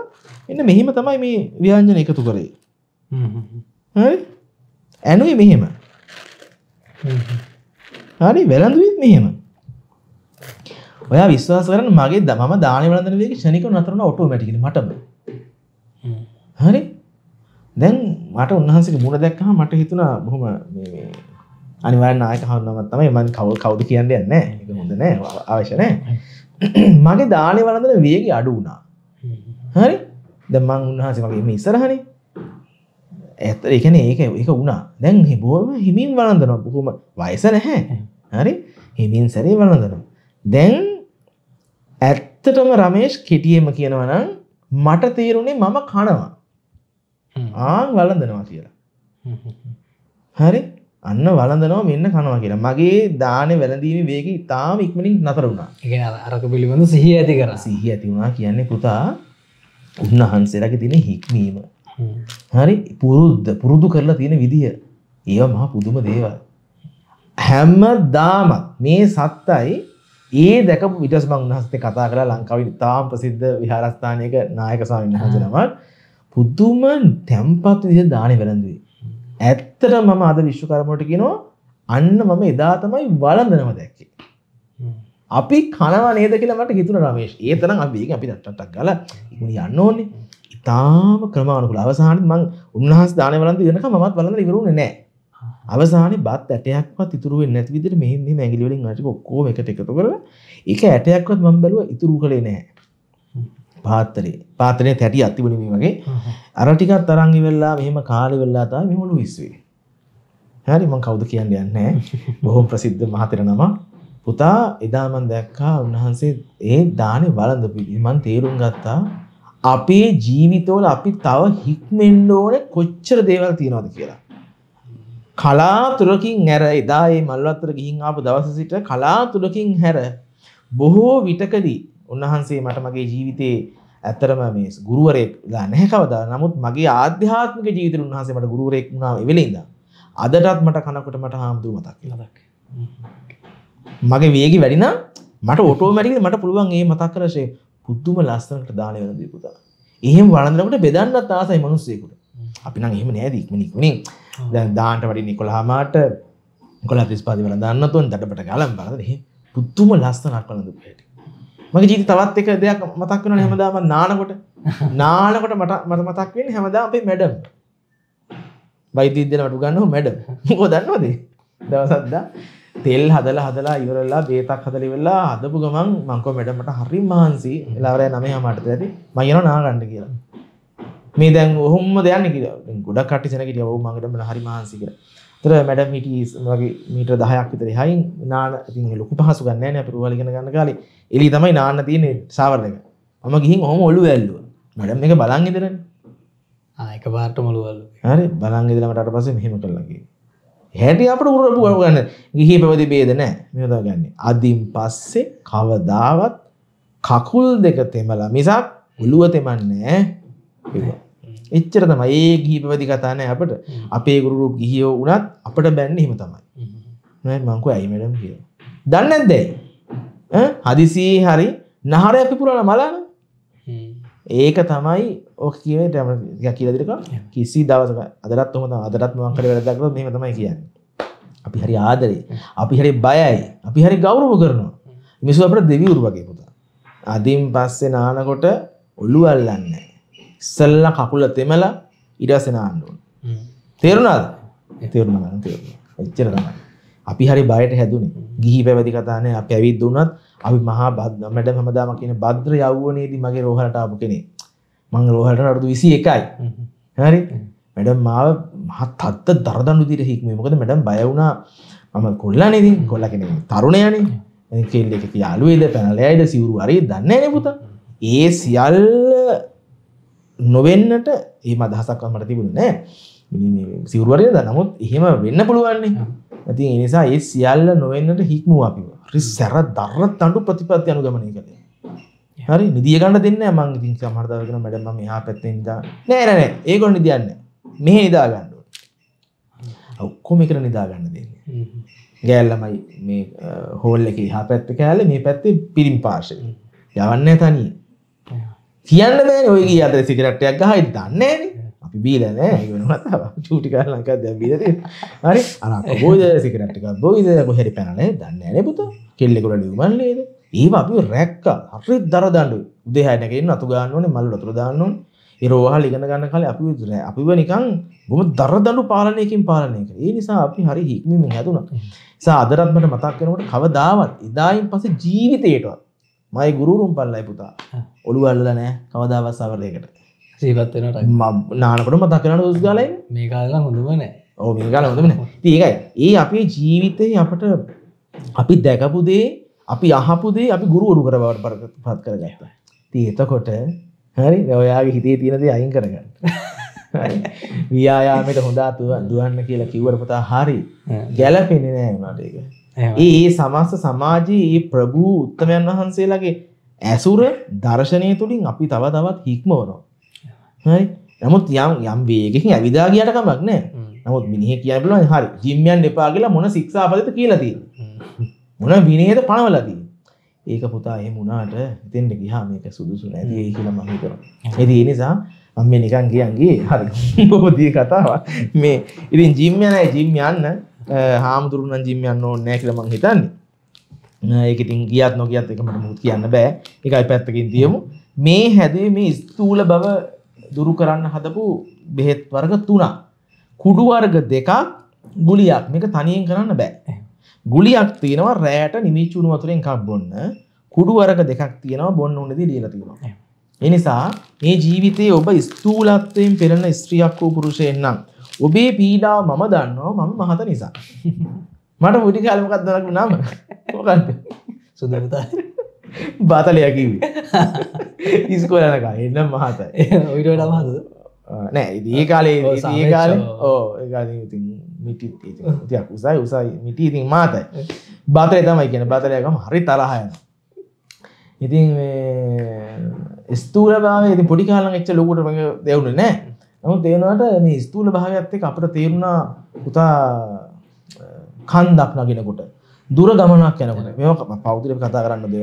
එන්න මෙහෙම තමයි මේ ව්‍යාංජන එකතු කරේ හරි ඇනුයි මෙහෙම හරි වැළඳුවත් මෙහෙම ඔයා විශ්වාස කරන මගේ දම දාන වලදරේ ෂණික නතරන ඔටෝමටිකි මටම හරි දැන් මට උන්හන්සේ මුණ දැක්කහ මට හිතුනා බොහොම අනිවර නායක හන්නම තමයි මන් කවල් කවුද කියන්න යන්න එක හොඳ නෑ අවශ්‍යනය මගේ දානය වලඳන වේග අඩු වුණා හරි දමං උන්වහසේ මගේ මේ ඉස්සරහනේ ඇත එකන ඒක එක වුණා දැන් හිබෝම හිමින් වලඳන බොහොම වයස නැහැ හරි හිමින් සැරේ වලඳනම් දැන් ඇත්තටම රමේෂ් කෙටියම කියනවනම් මට තේරුණේ මම කනවා ආං වලඳනවා කියලා හරි අන්න වලඳනවා මෙන්න කනවා කියලා මගේ දාන වැලඳීම වේග ඉතාම ඉක්මනින් නතර වුණා ඒ අරක පිළිබඳ සිහ ඇති කර සිහ ඇති වුණා කියන්නේ පුතා උන්වහන්සේලගේ තින හික්මීම හරි පුරුද්ධ පුරුදු කරලා තියෙන විදිහ ඒවා මහා පුදුම දේවල් හැම්ම දාමත් මේ සත්තයි ඒ දැක විටස් බං උන්හස්සේ කතා කරලා ලංකාව ඉතාම් ප්‍රසිද්ධ විහාරස්ථානයක නායක ස්වාමීන් වහන්සනමක් පුදුම තැම්පත් විදිහ දානය වැළඳුව ඇත්තට මම අද විශ්ව කරමට කියනවා අන්න මම එදා තමයි වලඳනව දැක්කේ. අපි කනව නේද කියලා මට හිතුණ රමේෂ්. ඒ තරම් අපි ඒක අපි ටට්ටක් ගාලා ඉක්මනින් යන්න ඕනේ. ඉතාලම ක්‍රමානුකූලව අවසානයේ මං උන්වහන්සේ දානේ වලඳ ඉගෙනකම මමත් වලඳන ඉවරුනේ නැහැ. අවසානයේ බත් ඇටයක්වත් ඉතුරු වෙන්නේ නැති විදිහට මෙහෙම මෙහෙම ඇඟිලි වලින් අරගෙන ඔක්කොම එකට එකතු කරලා ඒක ඇටයක්වත් මම බැලුවා ඉතුරු කළේ නැහැ. පාත්තරේ පාතරය තැටි අතිබලීම වගේ අරටිකත් තරංගි වෙල්ලා මෙහම කාලි වෙල්ලාතා මෙමලු විස්වේ. හැරි මං කවුද කියන්න යන්නේ බොහොම ප්‍රසිද්ධ මහතර නම පුතා එදාමන් දැක්කා උන්වහන්සේ ඒ දානෙ වලඳපු මන් තේරුම් ගත්තා අපේ ජීවිතවල අපි තව හික්මෙන්ඩ ඕන කොච්චර දේවල් තියෙනවද කියලා. කලාතුරකින් හැර එදා ඒ මල්වත්තර ගිහින් ආපු දවස සිට කලාතුරකින් හැර බොහෝ විටකදී උන්වහන්සේ මට මගේ ජීවිතයේ ඇතරම මේ ගුරුවරයෙක් නැහැ කවදා. නමුත් මගේ ආධ්‍යාත්මික ජීවිතේ උන්වහන්සේ මට ගුරුවරයෙක් වුණා එවෙලේ ඉඳන්. අදටත් මට කනකොට මට හාමුදුරු මතක් වෙනවා. මගේ වේගي වැඩි නම් මට ඔටෝමැටිකලි මට පුළුවන් ඒ මතක් කරශේ පුදුම ලස්සනට දාන වෙන දේ පුතා. එහෙම වළඳනකොට බෙදන්නත් ආසයි මිනිස්සෙකුට. අපි නම් එහෙම නෑ දීක් මිනික් මිනික්. දැන් දාන්නට වඩින් 11 මාට 11 35 වල දාන්නත් උන් දඩබඩ ගාලම් බලන්න එහෙම පුදුම ලස්සනක් වළඳපු හැටි. මගේ ජීවිත තවත් එක දෙයක් මතක් වෙනවා හැමදාම නානකොට නානකොට මට මට මතක් වෙන්නේ හැමදාම අපේ මැඩම් වෛද්‍ය විද්‍යාලේ වටු ගන්නව මැඩම් මොකද දන්නවද දවසක් දා තෙල් හදලා හදලා ඉවරලා බේතක් හදලා ඉවරලා හදපු ගමන් මං කෝ මැඩම් මට හරි මහන්සි එලාවරය 9 හමාරට ඇති මම යනවා නා ගන්න කියලා මේ දැන් ඔහොම දෙයන්නේ කියලා ගොඩක් කට්ටිය සෙනග කියලා ඔව් මං ගඩම්ලා හරි මහන්සි කියලා තර මැඩම් හිට වගේ මීට දහයක් විතර හයින් නාන ති ලොකු පහසු ගන්නන පුරුවලගෙන ගන්න කාල එලි තමයි නාන්න තියන සාවරක ම ගිහින් හොම ඔලු ඇල්ලුව මඩම් එක බලන් ඉදර ආයක පාට මොළුවල් හරි බලන් ඉදරමට පස මෙහෙම කරලගේ හැටි අපට උරපු ගන්න ගිහි පැවති බේද නෑ මෙතා ගන්න අදින් පස්සේ කවදාවත් කකුල් දෙක තෙමලා මිසක් උළුව තෙමන්නේ එච්චර තමයි ඒ ගීපවැදි කතා නෑ අපට අපේ ගුරු ගිහියෝ වුණත් අපට බැන්න හිම තමයි නෑ මංකු ඇයි මැඩම් කියලා දන්නේ නැද්ද ඇයි හදිසියේ හරි නහරය පිපුරලා මලන ඒක තමයි ඔක කියවේ ටම කියලා දෙක කිසි දවසක අදරත් හොම අදරත් මං කර වැඩක් කරොත් මෙහෙම තමයි කියන්නේ අපි හරි ආදරේ අපි හරි බයයි අපි හරි ගෞරව කරනවා මිසු අපට දෙවිවරු වගේ පුතා අදින් පස්සේ නානකොට ඔළුව අල්ලන්නේ ඉස්සල්ල කකුල තෙමලා ඉඩසෙන ආණ්ඩුවන් තේරුණාද තේරුණ ගන්න තේරුණ එච්චර තමයි අපි හරි බයට හැදුනේ ගිහි පැවැදි කතානේ අපි ඇවිත් දුන්නත් අපි මහා බද්ද මැඩම් හැමදාම කියන භද්‍ර යව්වනේදී මගේ රෝහලට ආපු කෙනේ මං රෝහලට අරුදු 21යි හරි මැඩම් මාව මහත් තත්ත දරදඬු විදිහට හික්මුවේ මොකද මැඩම් බය වුණා මම කොල්ලානේ ඉතින් කොල්ලා කෙනෙක් තරුණයානේ කෙල්ලෙක් යාළුවේද පැනලෑයිද සිවුරු හරි දන්නේ නැහැ නේ පුතා ඒ සියල්ල නොවෙන්නට ඒම අදහසක්ව මට තිබුණ නෑ සිවරුවරය ද නමුත් එහෙම වෙන්න පුළුවන්නේ ඇති එනිසා ඒ සියල්ල නොවෙන්නට හික්මුව අපිව රිස් සැර දරත් අඩු ප්‍රතිපත්ති අනු ගමනය කළේ හරි නිදියගන්න දෙන්න මං ඉතින් සමර්ධාවකන මඩම මෙහා පැත්තෙන්ද නෑරන ඒකො නිදියන්න මෙහ නිදාගන්නඩ ඔක්කොම කර නිදාගන්න දෙන්න ගෑල්ලමයි මේ හෝල්ල එක හා පැත්ත කෑල මේ පැත්තේ පිරිම් පාශය යවන්න තනී කියන්න බෑ ඔය කිය අතර සිකරට්ටයක් ගහයි දන්නේ අපි බීලනෑ වෙනත් චූටි කර ලංකා දැ බීද හරි අනක් බෝධ සිකරට්ටික බෝධ කොහැරි පැනලේ දන්නෑන පුත කෙල්ලෙකුට ලියුමල්ලේද ඒ අපි රැක්ක හරි දරදඩු උදහැනකෙන් අතු ගන්නන මල් අතුර දාන්නුන් රෝහල් ඉගෙන ගන්න කල අපි විදුර අපිව නිකං බොම දරදඩු පාලනයකින් පාලනයක ඒ නිසා අපි හරි හික්මිමින් හැතුන සාදරත්මට මතක් කරනට කවදාවත් ඉදායින් පස ජීවිතයටවත් මයි ගුරුරුම් පල්ලයි පුතා ඔළු අල්ල නෑ කවදාවස්සාවරයකට සීපත්වෙනට නානකට මතක්කනට උස්ගලයි මේ කාලා හොඳමනෑ ඕ මේ කාල හොඳමන ඒකයි ඒ අපේ ජීවිතය අපට අපි දැකපුදේ අපි අහපුදේ අපි ගුරුවරු කරවට පර පත් කර ගැත තියතකොට හරි ඔයාගේ හිතේ තියෙනද අයින් කරගන්න ව්‍යයාමට හොඳාතුව දුවන්න කියලා කිවරපතා හරි ගැලපෙනෙ නෑ වනාට ඒක ඒ සමස්ස සමාජයේ ප්‍රභූ උත්තමයන් වහන්සේලාගේ ඇසුර දර්ශනය තුළින් අපි තව තවත් හික්මවනවා නමුත් යම් යම් වේගෙන් ඇවිදා ගියට කමක් නෑ නමුත් මිනිහ කියන්න පුළුවන් හරි ජිම්යන් එපා කියලා මොන ශික්ෂාපදයට කියලා තියෙනවා මොන විනයද පනවලා තියෙන්නේ ඒක පුතා එහෙම වුණාට එතෙන්ට ගියා මේක සුදුසු නැති වෙයි කියලා මම හිතනවා ඉතින් ඒ නිසා මම නිකන් කියන්ගේ හරි පොපදී කතාවක් මේ ඉතින් ජිම් යනයි ජිම් යන්න හාමුදුරුණන් ජිම්ම යන්න ඕනෑ කියලමං හිතන්නේ ඒකඉතින් ගියත් නොකියත් එකමට මුත් කියන්න බෑ එකයි පැත්තකින් තියමු මේ හැදේ මේ ස්තූල බව දුරු කරන්න හදපු බෙහෙත් වර්ග තුනා කුඩු වර්ග දෙකක් ගුලියක් මේක තනියෙන් කරන්න බෑ ගුලියක් තියෙනවා රෑට නිමිචුණු වතුරෙන් කක් බොන්න කුඩු වර්ග දෙකක් තියෙනවා බොන්න උනදී ලියලා තියෙනවා එනිසා මේ ජීවිතයේ ඔබ ස්ථූලත්වයෙන් පෙළෙන ස්ත්‍රියක් වූ පුරුෂයෙක් නම් ඔබේ පීඩා මම දන්නවා මම මහත නිසා. මට මුඩි කාලමකක් දනක් නම ොකන්ද සුදරතා බාතලයකිවේ ඉස්කොලනක එන්න මහත ඔයිට මහත නෑ දී කාලේ ඒ කාල ඕ ඒති මිටි තියක් උසයි උසයි මිටි ඉතින් මාතයි බාතරය තමයි කියෙන බාතරයකම හරි තරහයන ඉතින් ස්තූරභාව ඉති පොඩි කාලන් එච්ච ලොකුට මඟ දෙවුණ නෑ නමු තේනවාට මේ ස්තුූල භාවයක්ත් එක අපට තේරුණා උතා කන්දක් නගෙනකොට දුර ගමනක් යනකොට මේ පෞතිර කතා කරන්න දෙව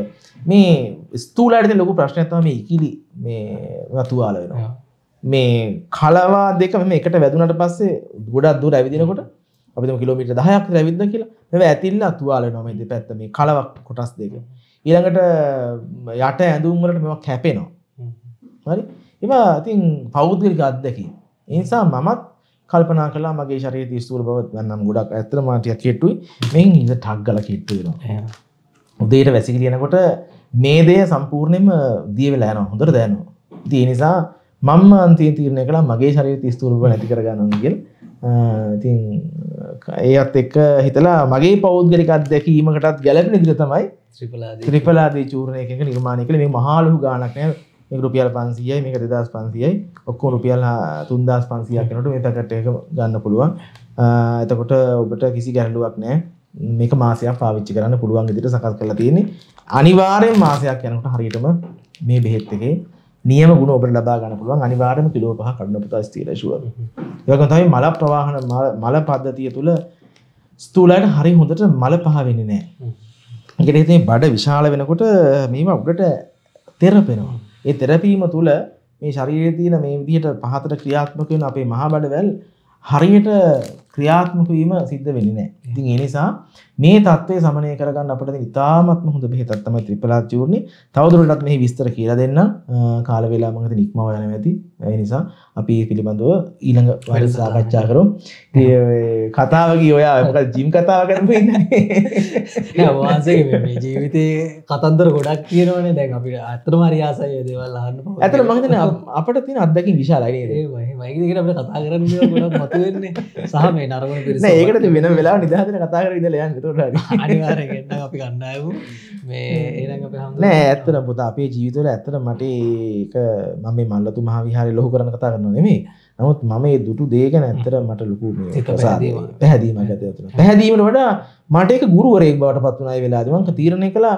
මේ ස්තුූලයිට ලොකු ප්‍රශ්නයක්තම මේ ඉකිලි මේ වතුවාල වෙනවා මේ කලවා දෙක මෙම එකට වැදුනට පස්සේ ගොඩක් දුර ඇවිදිනකොට අපිම කිලමිට දහයක් රැවිද කියලා මෙ ඇතිල්ල අතුවාල නොම දෙ පැත්ත මේ කලවක් කොටස් දෙක ඊළඟට යට ඇඳුම්වලට මෙවා කැපෙනවා හරි ඒවා ඉතින් පෞද්ගලික අත්දැකීම්. ඒ නිසා මමත් කල්පනා කළා මගේ ශරීරයේ ස්ථූල බව නම් ගොඩක් ඇත්තටම ටිකක් කෙට්ටුයි. මෙන් ඉඳ ටක් ගාලා කෙට්ටු වෙනවා. උදේට වැසිකිලි යනකොට මේ දේ සම්පූර්ණයෙන්ම දිය වෙලා යනවා. හොඳට දැනෙනවා. ඉතින් ඒ නිසා මම අන්තිම තීරණය කළා මගේ ශරීරයේ ස්ථූල බව නැති කරගන්නවා කියලා. ඉතින් ඒත් එක්ක හිතලා මගේ පෞද්ගලිකත් දැකීමකටත් ගැලපෙන දිර තමයි ත්‍රිපලාදී චූර්ණය එක නිර්මාණය කළ මේ මහාලු ගානක් නෑ මේ රුපියල් 500යි මේක 2500යි ඔක්කොම රුපියල් 3500ක් වෙනකොට මේ පැකට් එක ගන්න පුළුවන් එතකොට ඔබට කිසි ගැටලුවක් නැහැ මේක මාසයක් පාවිච්චි කරන්න පුළුවන් විදිහට සකස් කරලා තියෙන්නේ අනිවාර්යෙන් මාසයක් යනකොට හරියටම මේ බෙහෙත් එකේ නියම ගුණ ඔබට ලබා ගන්න පුළුවන් අනිවාර්යයෙන්ම කිලෝ 5 කඩන පුතා ස්ථිර ෂුවර්. ඒ වගේම තමයි මල ප්‍රවාහන මල පද්ධතිය තුල ස්තුලයට හරිය හොඳට මල පහ වෙන්නේ නැහැ. ඒකට හිතේ බඩ විශාල වෙනකොට මේවා උඩට තෙරපෙනවා. ඒ තෙරපීම තුළ මේ ශරීරය තියෙන මේ විදිහට පහතට ක්‍රියාත්මක වෙන අපේ මහා බඩවැල් හරියට ක්‍රියාත්මක වීම සිද්ධ වෙන්නේ නැහැ. ඉතින් ඒ නිසා මේ தત્ත්වය සමනය කරගන්න අපිට ඉතාමත්ම හොඳ බෙහෙතක් තමයි ත්‍රිපලාත් චූර්ණි. තවදුරටත් මෙහි විස්තර කියලා දෙන්න කාල වේලාව මම හිතන ඉක්මව යනවා ඇති. ඒ නිසා අපි මේ පිළිබඳව ඊළඟ වල සාකච්ඡා කරමු. කතාව ගිය ඔයා මොකද ජිම් කතාව කරමු ඉන්නේ. නෑ වාසයේ මේ ජීවිතේ කතන්දර ගොඩක් කියනවනේ දැන් අපිට අත්‍තරම හරි ආසයි දේවල් අහන්න පුළුවන්. ඇත්තට මම හිතන්නේ අපිට තියෙන අත්දැකීම් විශාලයි නේද? ඒ වගේ වගේ දෙකට අපිට කතා කරන්න ගොඩක් මතුවෙන්නේ. සහ මේ නරම පිරිස ඒකට වෙන වෙලා නිදහතන කතා කර ඉදල යන්න තොට අනිවාරගන්න අපි කන්නයපු මේ නෑ ඇත්තන පුතා අපේ ජීවිතල ඇත්තට මට මම මල්ලතු මහා විහාරය ලොහු කරන කතා කරන්න නෙමේ නමුත් මම දුටු දේගන ඇත්තර මට ලොකු පැහැදීම ගතයතුන පැහැදීමට වඩා මටක ගුරුවරෙක් බවට පත්වනයි වෙලාදවන්ක තීරණය කලා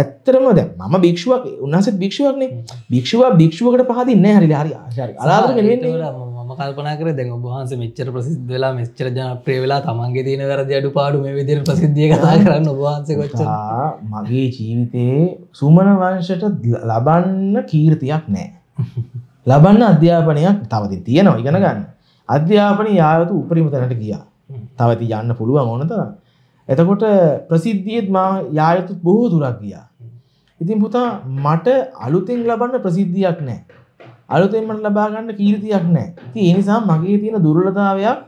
ඇත්තරම ද ම භික්ෂුවක් උන්හසත් භික්ෂුවක්නේ භික්ෂුව භික්ෂුවකට පහදින්න හරි හරි ආචාර අලාදර කල්පනා කර දැන් ඔබහන්ස මෙච්චර ප්‍රසිද් වෙලා මෙච්චර ජන ප්‍රේවෙලා තමන්ගේ තියෙන වැරදි අඩු පාඩු මේ විදිර ප්‍රසිද්ධිය කතා කරන්න ඔබහන්ස කොච්ච මගේ ජීවිතයේ සුමන වංශට ලබන්න කීර්තියක් නෑ ලබන්න අධ්‍යාපනයක් තවති තියෙනවා ඉගෙන ගන්න අධ්‍යාපන යායුතු උපරිම තැනට ගියා තවති යන්න පුළුවන් ඕනතර එතකොට ප්‍රසිද්ධියත් මා යායුතු බොහෝ දුරක් ගියා ඉතින් පුතා මට අලුතෙන් ලබන්න ප්‍රසිද්ධියක් නෑ අලුතෙන්මට ලබාගන්න කීර්තියක් නෑ ති එනිසා මගේ තියෙන දුර්ලතාවයක්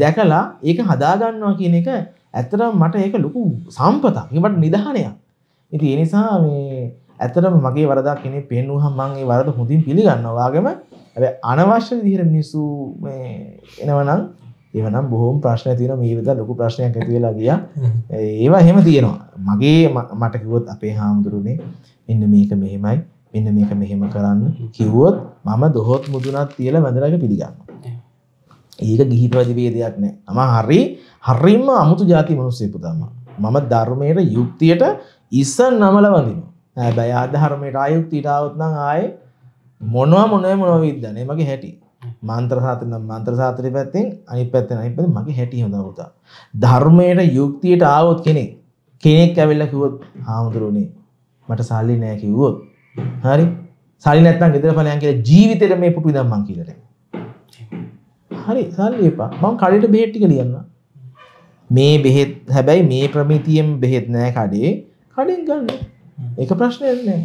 දැකලා ඒක හදාගන්නවා කියන එක ඇත්තට මට ඒක ලොකු සම්පතා එමට නිදහනයක් ඉති එනිසා මේ ඇතරම මගේ වරදා කෙනෙ පෙන්නු හම්මන්ගේ වරද හොඳින් පිළිගන්නවාගම ඇ අනවශ්‍ය දිහර මිනිස්සු එනවනම් එවනම් බොහෝම ප්‍රශ්න තියන මේවිත ලොකු ප්‍රශ්නයක් ඇතිවෙලා ගිය ඒවා හෙම තියෙනවා මගේ මටකිවොත් අපේ හාමුදුරුනේ ඉන්න මේක මෙහෙමයි මෙන්න මේක මෙහෙම කරන්න කිව්වොත් මම දොහොත් මුදුනත් තියලා වැඳලාක පිළිගන්න. ඒක ගිහි ප්‍රතිවේදයක් නෑ. මම හරි හරිම අමුතු ಜಾති මිනිස්සෙකු තමයි. මම ධර්මයේ යුක්තියට ඉස්සන් නමල වඳිනවා. හැබැයි ආධර්මයට ආයුක්තියට આવොත් නම් ආයේ මොනවා මොනවා මොනවා විද්දනේ මගේ හැටි. මන්ත්‍ර සාත්‍ර නම් මන්ත්‍ර සාත්‍රය පැත්තෙන් අනිත් පැත්තෙන් අනිත් පැත්තෙන් මගේ හැටි හොඳ පුතා. ධර්මයේ යුක්තියට આવොත් කෙනෙක් කෙනෙක් ඇවිල්ලා කිව්වොත් ආමුදුරුනේ මට සල්ලි නෑ කිව්වොත් හරි සල්ලි නැත්නම් ගෙදර ඵලයන් කියලා ජීවිතේට මේ පුටු ඉඳන් මං කියලා හරි සල්ලි එපා. මම කඩේට බෙහෙත් ටික ලියන්න. මේ බෙහෙත් හැබැයි මේ ප්‍රමිතියෙන් බෙහෙත් නෑ කඩේ. කඩෙන් ගන්න. ඒක ප්‍රශ්නයක් නෑ.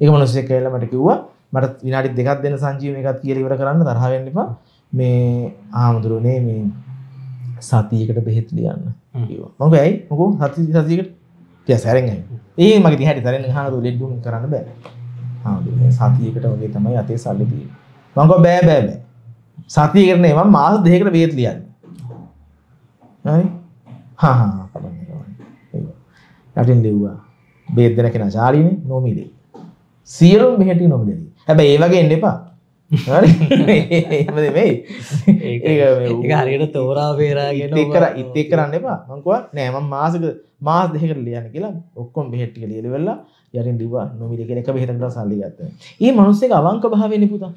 ඒක මිනිස්සෙක් කියලා මට කිව්වා මට විනාඩි දෙකක් දෙන්න සංජීවන එකත් කියලා ඉවර කරන්න තරහ වෙන්න එපා. මේ ආමුදුරනේ මේ සතියකට බෙහෙත් ලියන්න කිව්වා. මොකද ඇයි? මොකෝ සති සතියකට තියා සැරෙන් ඇයි. ඒ මගේ දිහාට සැරෙන් අහන දුලෙඩ් දුම් කරන්න බෑ. හාමුදුරනේ සතියකට වගේ තමයි අතේ සල්ලි තියෙන්නේ. මම කිව්වා බෑ බෑ බෑ. සතියකට නේ මම මාස දෙකකට බේත් ලියන්නේ. හරි? හා හා කමන්නේ. යටින් ලිව්වා. බේත් දෙන කෙනා ශාලිනේ නොමිලේ. සියලුම මෙහෙටි නොමිලේ. හැබැයි ඒ වගේ එන්න එපා. හරි? එහෙම නෙමෙයි. ඒක ඒක හරියට තෝරා බේරාගෙන ඉතික් කර ඉතික් කරන්න එපා. මම කිව්වා නෑ මම මාසෙක මාස දෙකකට ලියන්නේ කියලා ඔක්කොම බෙහෙත් ටික ලියලා යරින් දිවා නොමිල කෙනෙක් බෙහෙතකට සල්ලි ගත්තා. ඒ මිනිස්සෙක් අවංක භාවයෙන් පුතා.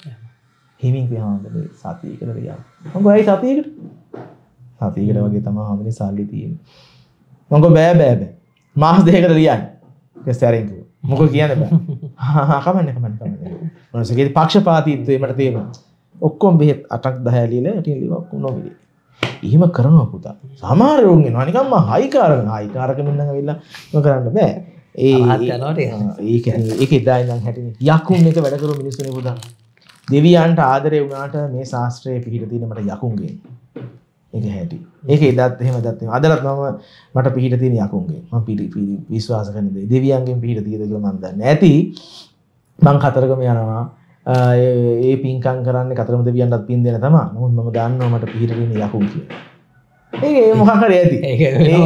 හිමින් කිය හාමුදුරුවෝ සතියකට ගියා. මම ගොයි සතියකට. සතියකට වගේ තමයි හාමුදුරුවෝ සල්ලි තියෙන්නේ. මම ගෝ බෑ බෑ බෑ. මාස දෙකකට ලියන්න. ඒක සැරින් කිව්වා. මොකෝ කියන්නේ බෑ. හා හා කමන්නේ කමන්නේ කමන්නේ. මිනිස්සුගේ පක්ෂපාතීත්වය මට තේරෙනවා. ඔක්කොම බෙහෙත් 8ක් 10 ලියලා ඉතින් ලිවක් නොමිලේ. එහෙම කරනවා පුතා. සමහර රෝගෙන් අනිකම්ම හයිකාරක හයිකාරක මෙන්න ඇවිල්ලා කරන්න බෑ. ඒ එදායිනම් හැටින යකුන් එක වැඩකරු මිනිස්සන පුදා දෙවියන්ට ආදරය වුණට මේ ශාස්ත්‍රය පිහිට තිනීමට යකුන්ගේ එක හැටි ඒක එදත් එහෙම දත්ම අදරත් මම මට පිහිට තියෙන යකුන්ගේ ම පිටි පිරි විශ්වාස කනද දෙවියන්ගෙන් පිහිට තියදක මන්ද නැති මං කතරගම යනවා ඒ පින්කන් කරන්න කතරම දෙවියන්ටත් පින් දෙෙන තම මුත් ම දන්නවමට පිහිටගෙන යකුන් කියලා ඒ මොහකර ඇති ඒද මේ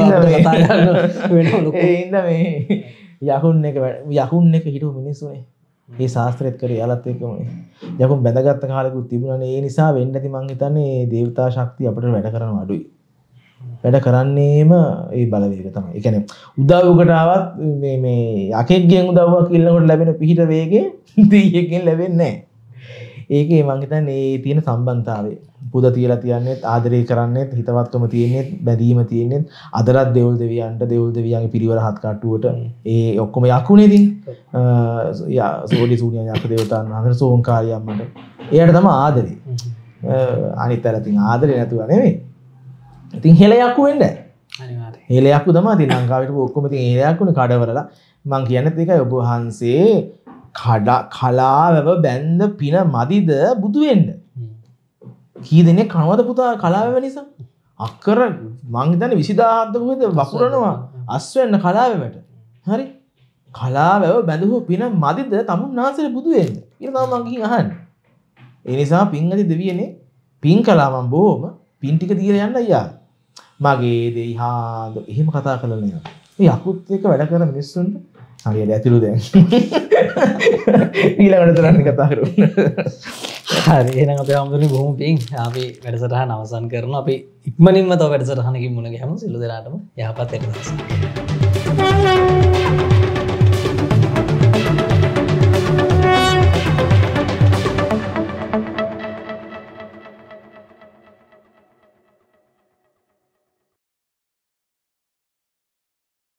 යහුන් එක යහුන් එක හිටු මිනිස්සුනේ ඒ ශාස්ත්‍රයත් කර යාලත් එකම යකුම් බැඳගත්ත කාලකුත් තිබුණන ඒ නිසා වෙන්න ඇති මං හිතන්නේ දේවතා ශක්ති අපට වැඩ කරන අඩුයි වැඩ කරන්නේම ඒ බලවේග තමයි එකන උදව්කටාවත් මේ යකෙක්ගෙන් උදව්වක් ඉල්ලකට ලැබෙන පිහිට වේගේ දීයකින් ලැබෙන්නේ ඒක මංහිතන් ඒ තියෙන සම්බන්ධාවේ පුද තියලා තියන්නේ ආදරය කරන්නේ හිතවත්වම තියන්නේ බැදීම තියන්නේ අදරත් දෙවල් දෙවියන්ට දෙවල් දෙවියන්ගේ පිරිවර හත්කටුවට ඒ ඔක්කොම යකුණේදී සෝලි සූනිය යක දෙවතන් අදර සෝංකාරයම්මට එයට තම ආදරේ අනිත් ඇරතින් ආදරය නැතුව නෙවේ ඉතින් හෙළ යක්කු වෙන්ඩ හෙලයක්කු දම ති ලංකාවට ඔක්කොමති ඒයක්කුණ කඩවරලා මං කියන්න එකයි ඔබහන්සේ කලාවැව බැන්ද පින මදිද බුදුවෙන්න කී දෙනෙ කනවද පුතා කලාවැව නිසා අක්කර මංතන විසිදාත්කද වකුරනවා අස්වන්න කලාවැවට හරි කලාවැව බැඳහෝ පින මදිද තමුන් නාසර බුදුවෙන්න ඉතාමගින් අහන් එනිසා පිංහති දෙවියනේ පින් කලාමම් බෝම පින්ටික දීර යන්න අයා මගේ දෙයි හාද එහෙම කතා කලනය යකුත් එක වැඩ කර මිනිස්සුන්ට හරියට ඇතුළු දැන් ඊළඟට තරන්න කතාකරු හරි එහෙනම් අපේ හමුදුරනේ බොහොම පිං අපි වැඩසටහන අවසන් කරනවා අපි ඉක්මනින්ම තව වැඩසටහනකින් මුණ ගැහමු සිළු දෙනාටම යහපත් වෙන්න Thank you.